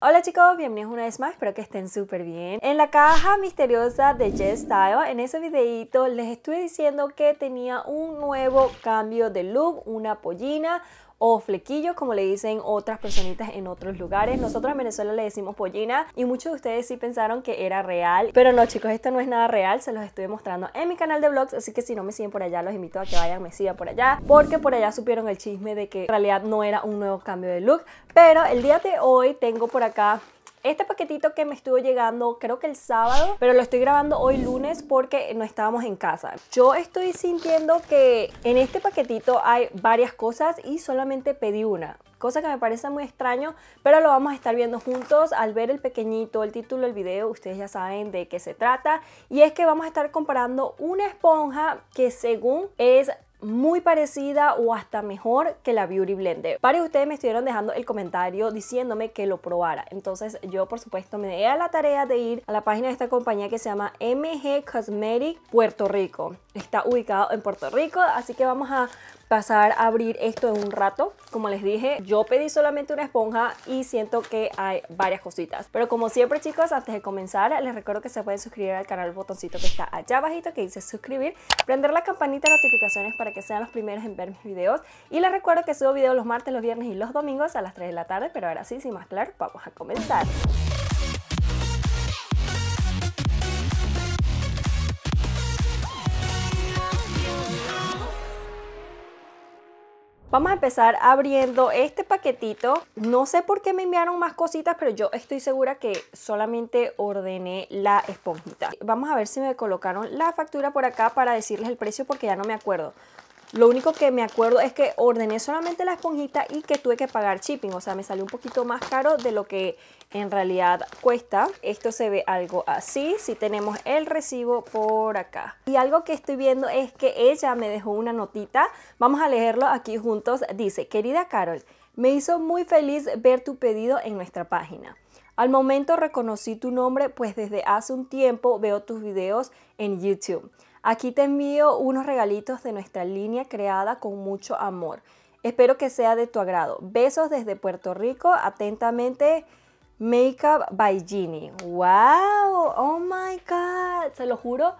Hola chicos, bienvenidos una vez más, espero que estén súper bien. En la caja misteriosa de Jess Style, en ese videito les estuve diciendo que tenía un nuevo cambio de look, una pollina, o flequillos, como le dicen otras personitas en otros lugares. Nosotros en Venezuela le decimos pollina y muchos de ustedes sí pensaron que era real, pero no chicos, esto no es nada real, se los estoy mostrando en mi canal de vlogs, así que si no me siguen por allá, los invito a que vayan, me sigan por allá, porque por allá supieron el chisme de que en realidad no era un nuevo cambio de look, pero el día de hoy tengo por acá este paquetito que me estuvo llegando creo que el sábado, pero lo estoy grabando hoy lunes porque no estábamos en casa. Yo estoy sintiendo que en este paquetito hay varias cosas y solamente pedí una cosa que me parece muy extraño, pero lo vamos a estar viendo juntos al ver el pequeñito, el título del video, ustedes ya saben de qué se trata y es que vamos a estar comparando una esponja que según es muy parecida o hasta mejor que la Beauty Blender. Varios de ustedes me estuvieron dejando el comentario diciéndome que lo probara. Entonces yo por supuesto me di a la tarea de ir a la página de esta compañía que se llama MG Cosmetic Puerto Rico. Está ubicado en Puerto Rico, así que vamos a pasar a abrir esto en un rato. Como les dije, yo pedí solamente una esponja y siento que hay varias cositas. Pero como siempre chicos, antes de comenzar, les recuerdo que se pueden suscribir al canal, botoncito que está allá abajito que dice suscribir, prender la campanita de notificaciones para que sean los primeros en ver mis videos. Y les recuerdo que subo videos los martes, los viernes y los domingos a las 3 de la tarde, pero ahora sí, sin más claro, vamos a comenzar. Vamos a empezar abriendo este paquetito. No sé por qué me enviaron más cositas, pero yo estoy segura que solamente ordené la esponjita. Vamos a ver si me colocaron la factura por acá para decirles el precio porque ya no me acuerdo. Lo único que me acuerdo es que ordené solamente la esponjita y que tuve que pagar shipping. O sea, me salió un poquito más caro de lo que en realidad cuesta. Esto se ve algo así. Si tenemos el recibo por acá. Y algo que estoy viendo es que ella me dejó una notita. Vamos a leerlo aquí juntos. Dice, querida Carol, me hizo muy feliz ver tu pedido en nuestra página. Al momento reconocí tu nombre, pues desde hace un tiempo veo tus videos en YouTube. Aquí te envío unos regalitos de nuestra línea creada con mucho amor. Espero que sea de tu agrado. Besos desde Puerto Rico. Atentamente, Makeup by Ginny. ¡Wow! ¡Oh my God! Se lo juro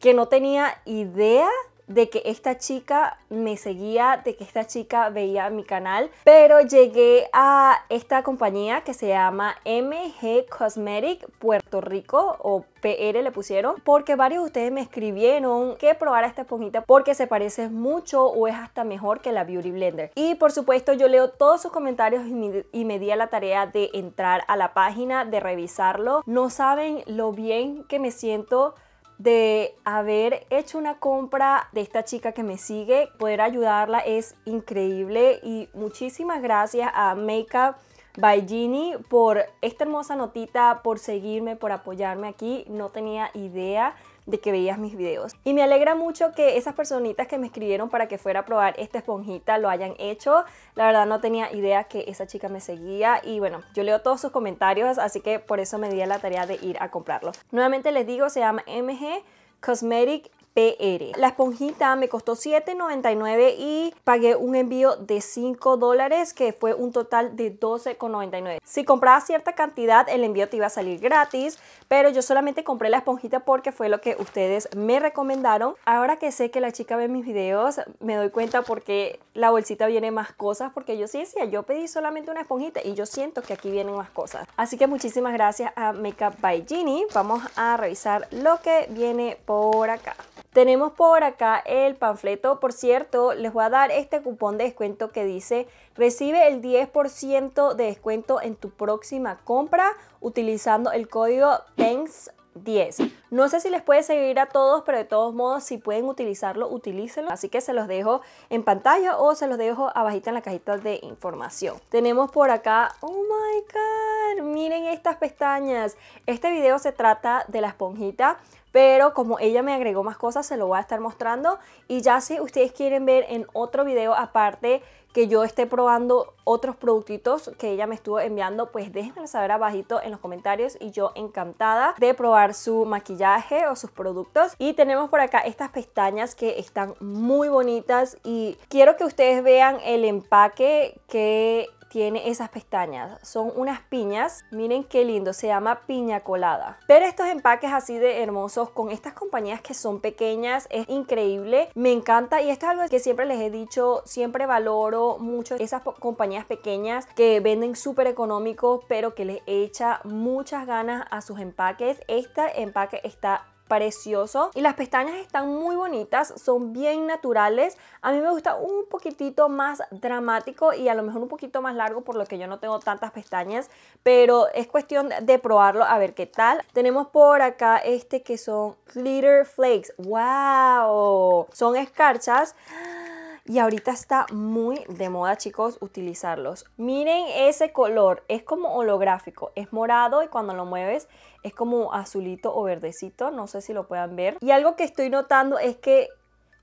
que no tenía idea de que esta chica me seguía, de que esta chica veía mi canal, pero llegué a esta compañía que se llama MG Cosmetic Puerto Rico o PR le pusieron, porque varios de ustedes me escribieron que probara esta esponjita porque se parece mucho o es hasta mejor que la Beauty Blender. Y por supuesto yo leo todos sus comentarios y me, di a la tarea de entrar a la página, de revisarlo. No saben lo bien que me siento de haber hecho una compra de esta chica que me sigue. Poder ayudarla es increíble y muchísimas gracias a Makeup by Genie por esta hermosa notita, por seguirme, por apoyarme aquí. No tenía idea de que veías mis videos. Y me alegra mucho que esas personitas que me escribieron para que fuera a probar esta esponjita lo hayan hecho. La verdad no tenía idea que esa chica me seguía y bueno, yo leo todos sus comentarios, así que por eso me di la tarea de ir a comprarlo. Nuevamente les digo, se llama MG Cosmetic la esponjita me costó $7.99 y pagué un envío de 5 dólares que fue un total de $12.99. Si comprabas cierta cantidad el envío te iba a salir gratis, pero yo solamente compré la esponjita porque fue lo que ustedes me recomendaron. Ahora que sé que la chica ve mis videos me doy cuenta porque la bolsita viene más cosas porque yo sí decía yo pedí solamente una esponjita y yo siento que aquí vienen más cosas. Así que muchísimas gracias a Makeup by Genie. Vamos a revisar lo que viene por acá. Tenemos por acá el panfleto, por cierto, les voy a dar este cupón de descuento que dice recibe el 10% de descuento en tu próxima compra utilizando el código pens 10. No sé si les puede servir a todos, pero de todos modos, si pueden utilizarlo, utilícelo. Así que se los dejo en pantalla o se los dejo abajita en la cajita de información. Tenemos por acá, oh my god, miren estas pestañas. Este video se trata de la esponjita pero como ella me agregó más cosas se lo voy a estar mostrando y ya si ustedes quieren ver en otro video aparte que yo esté probando otros productitos que ella me estuvo enviando, pues déjenmelo saber abajito en los comentarios y yo encantada de probar su maquillaje o sus productos. Y tenemos por acá estas pestañas que están muy bonitas y quiero que ustedes vean el empaque que tiene esas pestañas. Son unas piñas, miren qué lindo, se llama piña colada. Pero estos empaques así de hermosos con estas compañías que son pequeñas es increíble, me encanta y esto es algo que siempre les he dicho, siempre valoro mucho esas compañías pequeñas que venden súper económicos pero que les echa muchas ganas a sus empaques. Este empaque está precioso y las pestañas están muy bonitas, son bien naturales. A mí me gusta un poquitito más dramático y a lo mejor un poquito más largo por lo que yo no tengo tantas pestañas, pero es cuestión de probarlo a ver qué tal. Tenemos por acá este que son glitter flakes. ¡Wow! Son escarchas y ahorita está muy de moda chicos utilizarlos. Miren ese color, es como holográfico, es morado y cuando lo mueves es como azulito o verdecito, no sé si lo puedan ver. Y algo que estoy notando es que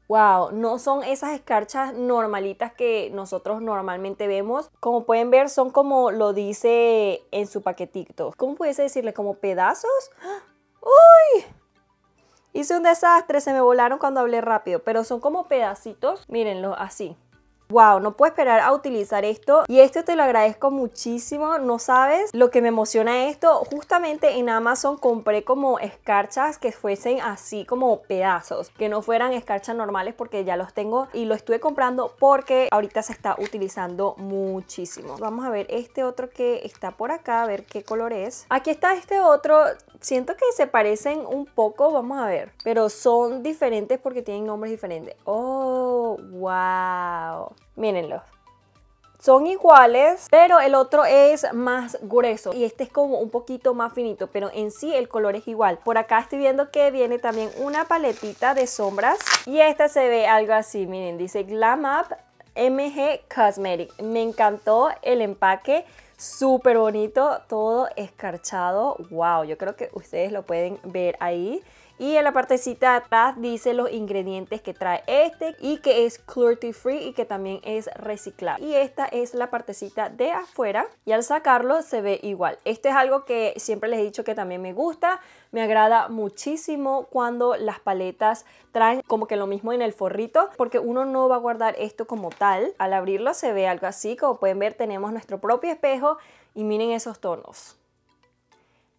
Wow, no son esas escarchas normalitas que nosotros normalmente vemos. Como pueden ver, son como lo dice en su paquetito. ¿Cómo pudiese decirle? ¿Como pedazos? ¡Uy! Hice un desastre, se me volaron cuando hablé rápido, pero son como pedacitos, mírenlo así wow, no puedo esperar a utilizar esto y esto te lo agradezco muchísimo, no sabes lo que me emociona esto, justamente en Amazon compré como escarchas que fuesen así como pedazos, que no fueran escarchas normales porque ya los tengo y lo estuve comprando porque ahorita se está utilizando muchísimo. Vamos a ver este otro que está por acá, a ver qué color es. Aquí está este otro, siento que se parecen un poco, vamos a ver, pero son diferentes porque tienen nombres diferentes. Oh, wow, mírenlos. Son iguales, pero el otro es más grueso y este es como un poquito más finito, pero en sí el color es igual. Por acá estoy viendo que viene también una paletita de sombras y esta se ve algo así, miren, dice Glam Up MG Cosmetic. Me encantó el empaque, súper bonito, todo escarchado. Wow, yo creo que ustedes lo pueden ver ahí. Y en la partecita de atrás dice los ingredientes que trae este y que es cruelty free y que también es reciclable. Y esta es la partecita de afuera y al sacarlo se ve igual. Esto es algo que siempre les he dicho que también me gusta. Me agrada muchísimo cuando las paletas traen como que lo mismo en el forrito porque uno no va a guardar esto como tal. Al abrirlo se ve algo así. Como pueden ver tenemos nuestro propio espejo y miren esos tonos.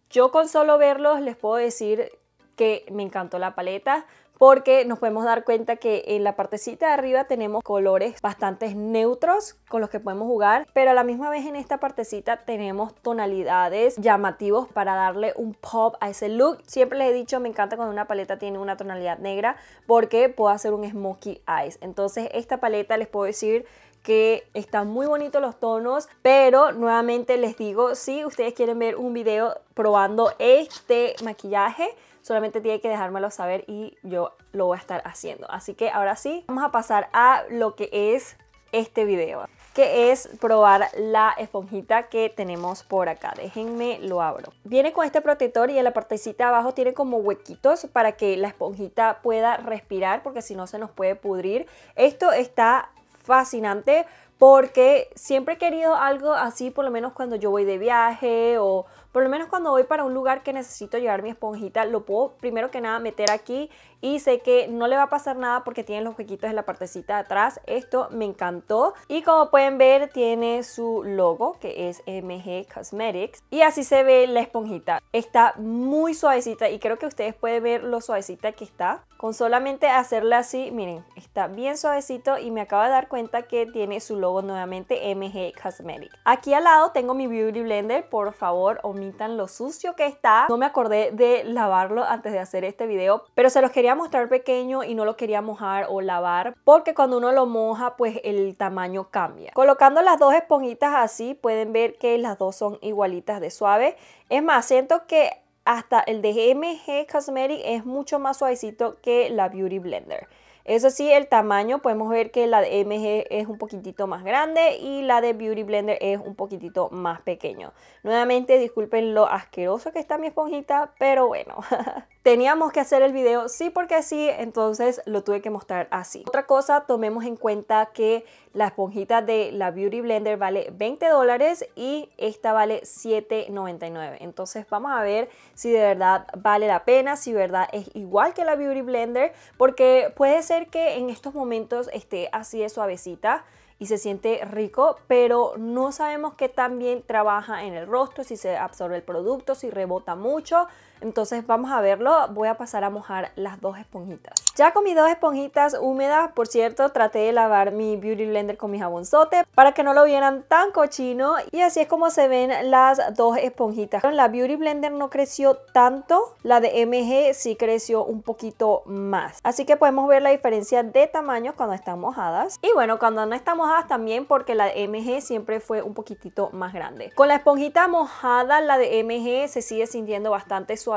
Yo con solo verlos les puedo decir que me encantó la paleta porque nos podemos dar cuenta que en la partecita de arriba tenemos colores bastante neutros con los que podemos jugar, pero a la misma vez en esta partecita tenemos tonalidades llamativos para darle un pop a ese look. Siempre les he dicho, me encanta cuando una paleta tiene una tonalidad negra porque puedo hacer un smoky eyes. Entonces esta paleta les puedo decir que están muy bonitos los tonos, pero nuevamente les digo, si ustedes quieren ver un video probando este maquillaje, solamente tiene que dejármelo saber y yo lo voy a estar haciendo. Así que ahora sí, vamos a pasar a lo que es este video, que es probar la esponjita que tenemos por acá. Déjenme lo abro. Viene con este protector y en la partecita abajo tiene como huequitos para que la esponjita pueda respirar porque si no se nos puede pudrir. Esto está fascinante porque siempre he querido algo así, por lo menos cuando yo voy de viaje o por lo menos cuando voy para un lugar que necesito llevar mi esponjita, lo puedo primero que nada meter aquí y sé que no le va a pasar nada porque tiene los huequitos en la partecita de atrás. Esto me encantó. Y como pueden ver, tiene su logo que es MG Cosmetics. Y así se ve la esponjita. Está muy suavecita y creo que ustedes pueden ver lo suavecita que está. Con solamente hacerla así, miren, está bien suavecito y me acabo de dar cuenta que tiene su logo nuevamente MG Cosmetics. Aquí al lado tengo mi Beauty Blender, por favor, lo sucio que está. No me acordé de lavarlo antes de hacer este video, pero se los quería mostrar pequeño y no lo quería mojar o lavar porque cuando uno lo moja pues el tamaño cambia. Colocando las dos esponjitas así pueden ver que las dos son igualitas de suave. Es más, siento que hasta el de MG Cosmetic es mucho más suavecito que la Beauty Blender. Eso sí, el tamaño, podemos ver que la de MG es un poquitito más grande y la de Beauty Blender es un poquitito más pequeño. Nuevamente, disculpen lo asqueroso que está mi esponjita, pero bueno. Teníamos que hacer el video sí porque sí, entonces lo tuve que mostrar así. Otra cosa, tomemos en cuenta que la esponjita de la Beauty Blender vale 20 dólares y esta vale 7.99. Entonces vamos a ver si de verdad vale la pena, si de verdad es igual que la Beauty Blender, porque puede ser que en estos momentos esté así de suavecita y se siente rico, pero no sabemos qué tan bien trabaja en el rostro, si se absorbe el producto, si rebota mucho. Entonces vamos a verlo, voy a pasar a mojar las dos esponjitas. Ya con mis dos esponjitas húmedas, por cierto, traté de lavar mi Beauty Blender con mi jabonzote para que no lo vieran tan cochino y así es como se ven las dos esponjitas. La Beauty Blender no creció tanto, la de MG sí creció un poquito más. Así que podemos ver la diferencia de tamaños cuando están mojadas. Y bueno, cuando no están mojadas también porque la de MG siempre fue un poquitito más grande. Con la esponjita mojada, la de MG se sigue sintiendo bastante suave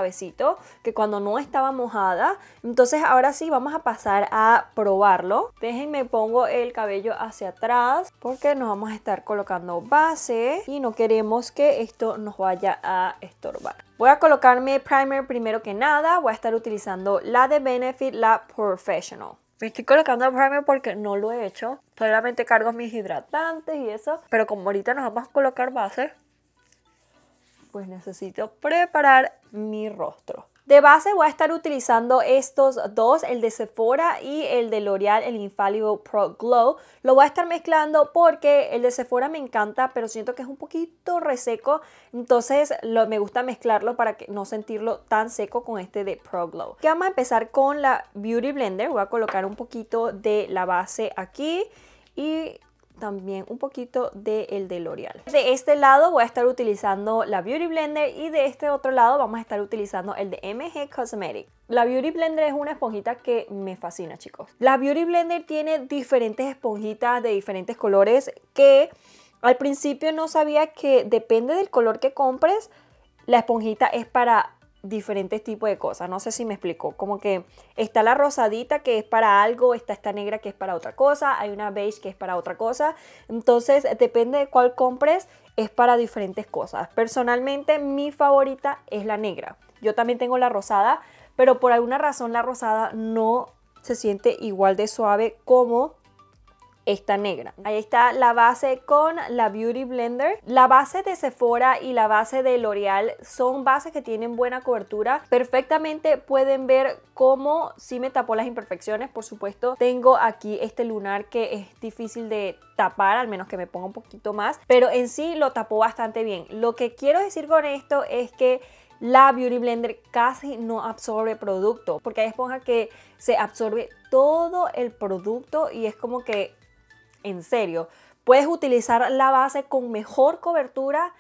que cuando no estaba mojada. Entonces ahora sí vamos a pasar a probarlo. Déjenme pongo el cabello hacia atrás porque nos vamos a estar colocando base y no queremos que esto nos vaya a estorbar. Voy a colocarme primer primero que nada, voy a estar utilizando la de Benefit, la Professional. Me estoy colocando primer porque no lo he hecho. Solamente cargo mis hidratantes y eso. Pero como ahorita nos vamos a colocar base, pues necesito preparar mi rostro. De base voy a estar utilizando estos dos, el de Sephora y el de L'Oreal, el Infallible Pro Glow. Lo voy a estar mezclando porque el de Sephora me encanta, pero siento que es un poquito reseco. Entonces lo, me gusta mezclarlo para que no sentirlo tan seco con este de Pro Glow. vamos a empezar con la Beauty Blender. Voy a colocar un poquito de la base aquí y también un poquito de el de L'Oreal. De este lado voy a estar utilizando la Beauty Blender y de este otro lado vamos a estar utilizando el de MG Cosmetic. La Beauty Blender es una esponjita que me fascina chicos. La Beauty Blender tiene diferentes esponjitas de diferentes colores que al principio no sabía que depende del color que compres, la esponjita es para diferentes tipos de cosas. No sé si me explico Como que está la rosadita que es para algo, está esta negra que es para otra cosa, hay una beige que es para otra cosa. Entonces, depende de cuál compres, es para diferentes cosas. Personalmente, mi favorita es la negra. Yo también tengo la rosada, pero por alguna razón la rosada no se siente igual de suave como esta negra. Ahí está la base con la Beauty Blender. La base de Sephora y la base de L'Oreal son bases que tienen buena cobertura. Perfectamente pueden ver cómo sí me tapó las imperfecciones. Por supuesto, tengo aquí este lunar que es difícil de tapar, al menos que me ponga un poquito más. Pero en sí lo tapó bastante bien. Lo que quiero decir con esto es que la Beauty Blender casi no absorbe producto porque hay esponja que se absorbe todo el producto y es como que en serio. Puedes utilizar la base con mejor cobertura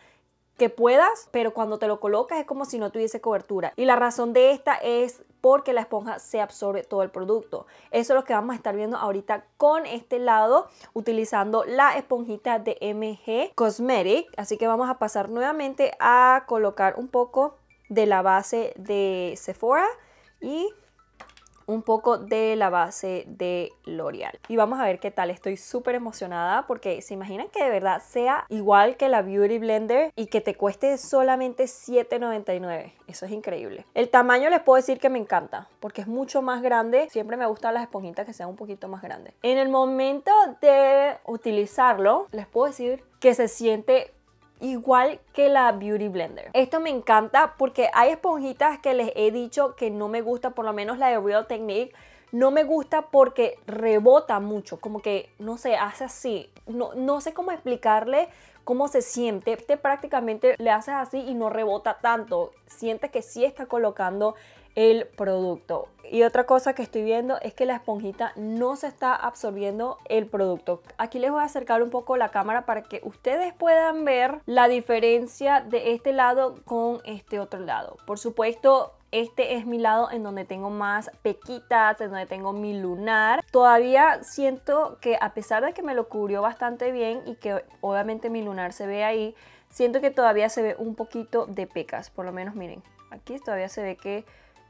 que puedas, pero cuando te lo colocas es como si no tuviese cobertura. Y la razón de esta es porque la esponja se absorbe todo el producto. Eso es lo que vamos a estar viendo ahorita con este lado, utilizando la esponjita de MG Cosmetic. Así que vamos a pasar nuevamente a colocar un poco de la base de Sephora y un poco de la base de L'Oreal. Y vamos a ver qué tal, estoy súper emocionada porque se imaginan que de verdad sea igual que la Beauty Blender y que te cueste solamente $7.99. Eso es increíble. El tamaño les puedo decir que me encanta porque es mucho más grande. Siempre me gustan las esponjitas que sean un poquito más grandes. En el momento de utilizarlo, les puedo decir que se siente igual que la Beauty Blender. Esto me encanta porque hay esponjitas que les he dicho que no me gusta, por lo menos la de Real Technique, no me gusta porque rebota mucho, como que, no sé, hace así. No, no sé cómo explicarle cómo se siente. Este prácticamente le haces así y no rebota tanto. Sientes que sí está colocando el producto. Y otra cosa que estoy viendo es que la esponjita no se está absorbiendo el producto. Aquí les voy a acercar un poco la cámara para que ustedes puedan ver la diferencia de este lado con este otro lado. Por supuesto, este es mi lado en donde tengo más pequitas, en donde tengo mi lunar. Todavía siento que a pesar de que me lo cubrió bastante bien y que obviamente mi lunar se ve ahí, siento que todavía se ve un poquito de pecas. Por lo menos miren, aquí todavía se ve que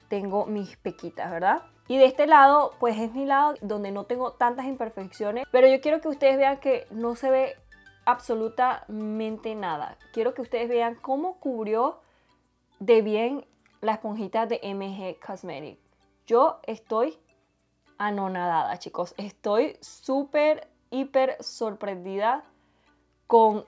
tengo mis pequitas, ¿verdad? Y de este lado, pues es mi lado donde no tengo tantas imperfecciones, pero yo quiero que ustedes vean que no se ve absolutamente nada. Quiero que ustedes vean cómo cubrió de bien la esponjita de MG Cosmetic. Yo estoy anonadada, chicos. Estoy súper, hiper sorprendida con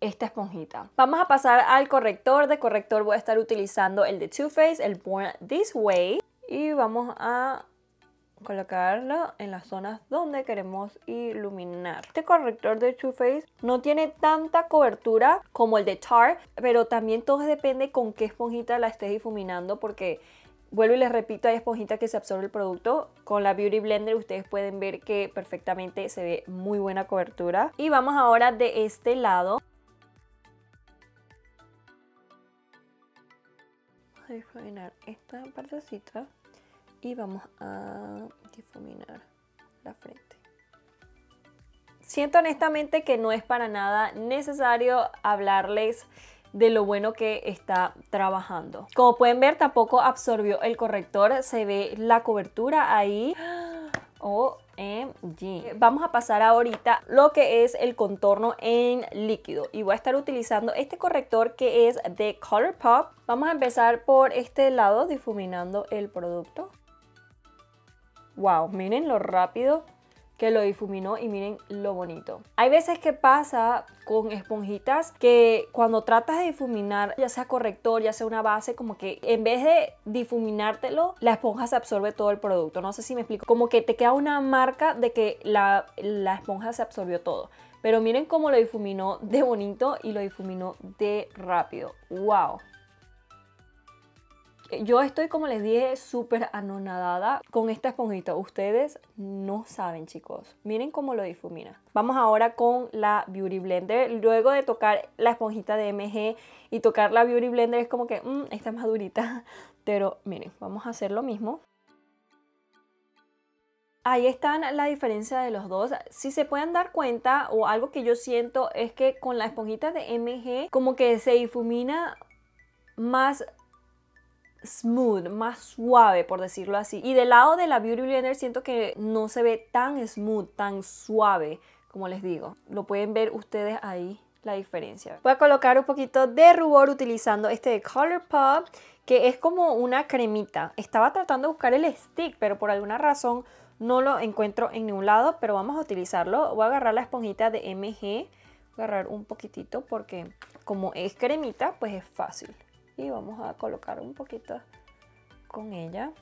esta esponjita. Vamos a pasar al corrector. De corrector voy a estar utilizando el de Too Faced, el Born This Way. Y vamos a colocarlo en las zonas donde queremos iluminar. Este corrector de Too Faced no tiene tanta cobertura como el de Tar, pero también todo depende con qué esponjita la estés difuminando porque... Vuelvo y les repito, hay esponjitas que se absorbe el producto. Con la Beauty Blender ustedes pueden ver que perfectamente se ve muy buena cobertura. Y vamos ahora de este lado difuminar esta partecita y vamos a difuminar la frente. Siento honestamente que no es para nada necesario hablarles de lo bueno que está trabajando. Como pueden ver, tampoco absorbió el corrector. Se ve la cobertura ahí. Oh, eh, vamos a pasar ahorita lo que es el contorno en líquido y voy a estar utilizando este corrector que es de Colourpop. Vamos a empezar por este lado difuminando el producto. Wow, miren lo rápido que lo difuminó y miren lo bonito. Hay veces que pasa con esponjitas que cuando tratas de difuminar, ya sea corrector, ya sea una base, como que en vez de difuminártelo, la esponja se absorbe todo el producto. No sé si me explico. Como que te queda una marca de que la, esponja se absorbió todo. Pero miren cómo lo difuminó de bonito y lo difuminó de rápido. ¡Wow! Yo estoy, como les dije, súper anonadada con esta esponjita. Ustedes no saben, chicos. Miren cómo lo difumina. Vamos ahora con la Beauty Blender. Luego de tocar la esponjita de MG y tocar la Beauty Blender es como que, está mm, esta es más durita. Pero miren, vamos a hacer lo mismo. Ahí están la diferencia de los dos. Si se pueden dar cuenta o algo que yo siento es que con la esponjita de MG como que se difumina más smooth, más suave, por decirlo así. Y del lado de la Beauty Blender siento que no se ve tan smooth, tan suave, como les digo. Lo pueden ver ustedes ahí la diferencia. Voy a colocar un poquito de rubor utilizando este de Colourpop, que es como una cremita. Estaba tratando de buscar el stick, pero por alguna razón no lo encuentro en ningún lado, pero vamos a utilizarlo. Voy a agarrar la esponjita de MG, agarrar un poquitito porque como es cremita, pues es fácil y vamos a colocar un poquito con ella.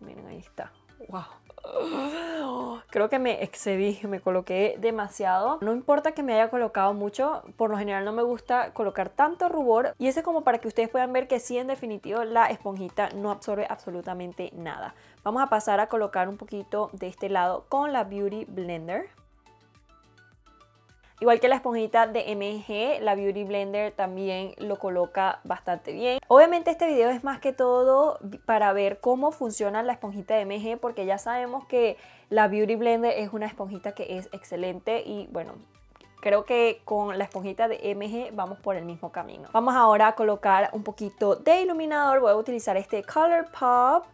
Miren, ahí está. ¡Wow! Creo que me excedí, me coloqué demasiado. No importa que me haya colocado mucho, por lo general no me gusta colocar tanto rubor. Y ese es como para que ustedes puedan ver que sí, en definitivo, la esponjita no absorbe absolutamente nada. Vamos a pasar a colocar un poquito de este lado con la Beauty Blender. Igual que la esponjita de MG, la Beauty Blender también lo coloca bastante bien. Obviamente este video es más que todo para ver cómo funciona la esponjita de MG porque ya sabemos que la Beauty Blender es una esponjita que es excelente y bueno... Creo que con la esponjita de MG vamos por el mismo camino. Vamos ahora a colocar un poquito de iluminador. Voy a utilizar este Colourpop.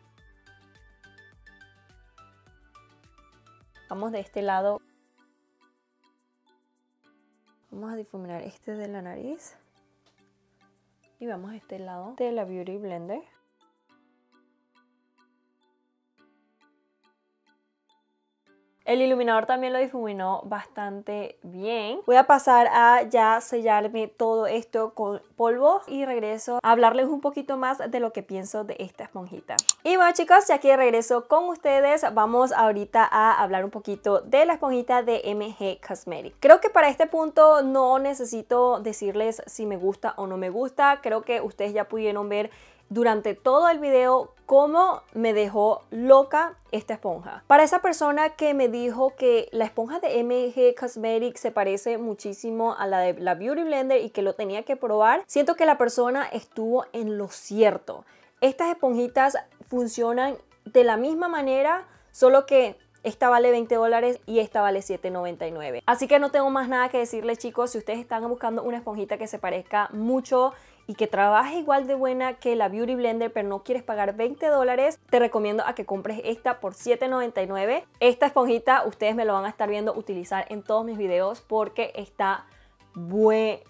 Vamos de este lado vamos a difuminar este de la nariz y vamos a este lado de la Beauty Blender El iluminador también lo difuminó bastante bien. Voy a pasar a ya sellarme todo esto con polvo y regreso a hablarles un poquito más de lo que pienso de esta esponjita. Y bueno chicos, ya que regreso con ustedes, vamos ahorita a hablar un poquito de la esponjita de MG Cosmetics. Creo que para este punto no necesito decirles si me gusta o no me gusta. Creo que ustedes ya pudieron ver durante todo el video cómo me dejó loca esta esponja. Para esa persona que me dijo que la esponja de MG Cosmetics se parece muchísimo a la de la Beauty Blender y que lo tenía que probar, siento que la persona estuvo en lo cierto. Estas esponjitas funcionan de la misma manera, solo que esta vale 20 dólares y esta vale 7.99. Así que no tengo más nada que decirles chicos, si ustedes están buscando una esponjita que se parezca mucho y que trabaja igual de buena que la Beauty Blender, pero no quieres pagar 20 dólares, te recomiendo a que compres esta por $7.99. Esta esponjita ustedes me lo van a estar viendo utilizar en todos mis videos porque está buena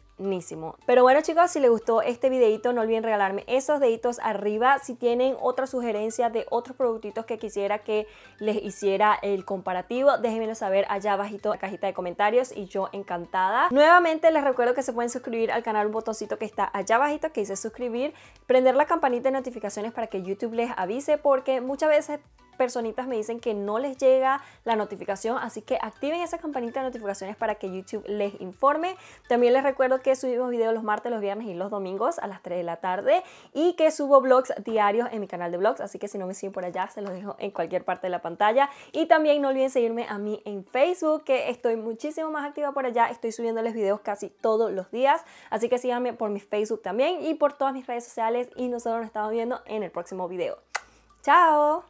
pero bueno chicos, si les gustó este videito no olviden regalarme esos deditos arriba. Si tienen otra sugerencia de otros productitos que quisiera que les hiciera el comparativo, déjenmelo saber allá abajito en la cajita de comentarios y yo encantada. Nuevamente les recuerdo que se pueden suscribir al canal, un botoncito que está allá abajito que dice suscribir, prender la campanita de notificaciones para que YouTube les avise porque muchas veces personitas me dicen que no les llega la notificación, así que activen esa campanita de notificaciones para que YouTube les informe. También les recuerdo que subimos videos los martes, los viernes y los domingos a las 3 de la tarde y que subo blogs diarios en mi canal de blogs, así que si no me siguen por allá, se los dejo en cualquier parte de la pantalla. Y también no olviden seguirme a mí en Facebook, que estoy muchísimo más activa por allá, estoy subiéndoles videos casi todos los días, así que síganme por mi Facebook también y por todas mis redes sociales y nosotros nos estamos viendo en el próximo video. ¡Chao!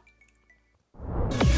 Yeah.